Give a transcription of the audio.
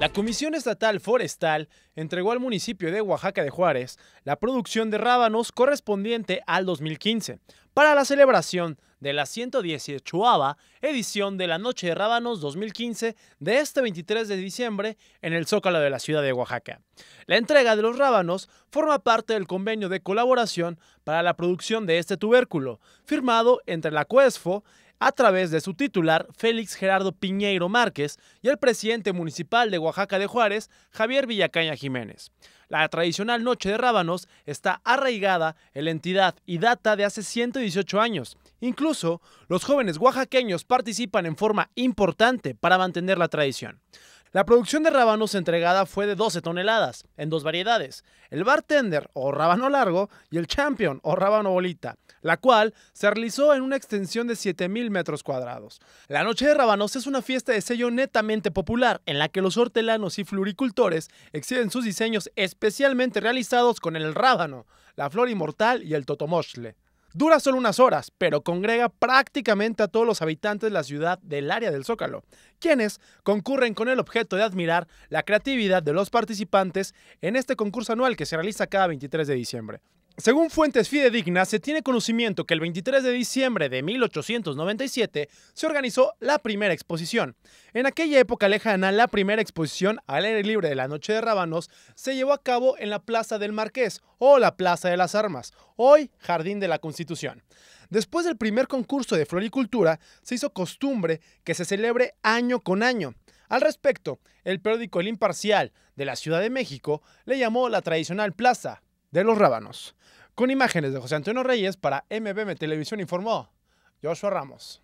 La Comisión Estatal Forestal entregó al municipio de Oaxaca de Juárez la producción de rábanos correspondiente al 2015 para la celebración de la 118 edición de la Noche de Rábanos 2015 de este 23 de diciembre en el Zócalo de la ciudad de Oaxaca. La entrega de los rábanos forma parte del convenio de colaboración para la producción de este tubérculo, firmado entre la CUESFO a través de su titular, Félix Gerardo Piñeiro Márquez, y el presidente municipal de Oaxaca de Juárez, Javier Villacaña Jiménez. La tradicional Noche de Rábanos está arraigada en la entidad y data de hace 118 años. Incluso, los jóvenes oaxaqueños participan en forma importante para mantener la tradición. La producción de rábanos entregada fue de 12 toneladas, en dos variedades, el bartender o rábano largo y el champion o rábano bolita, la cual se realizó en una extensión de 7.000 metros cuadrados. La Noche de Rábanos es una fiesta de sello netamente popular, en la que los hortelanos y floricultores exhiben sus diseños especialmente realizados con el rábano, la flor inmortal y el totomoshle. Dura solo unas horas, pero congrega prácticamente a todos los habitantes de la ciudad del área del Zócalo, quienes concurren con el objeto de admirar la creatividad de los participantes en este concurso anual que se realiza cada 23 de diciembre. Según fuentes fidedignas, se tiene conocimiento que el 23 de diciembre de 1897 se organizó la primera exposición. En aquella época lejana, la primera exposición al aire libre de la Noche de Rábanos se llevó a cabo en la Plaza del Marqués o la Plaza de las Armas, hoy Jardín de la Constitución. Después del primer concurso de floricultura, se hizo costumbre que se celebre año con año. Al respecto, el periódico El Imparcial de la Ciudad de México le llamó la tradicional plaza de los Rábanos. Con imágenes de José Antonio Reyes para MBM Televisión informó Joshua Ramos.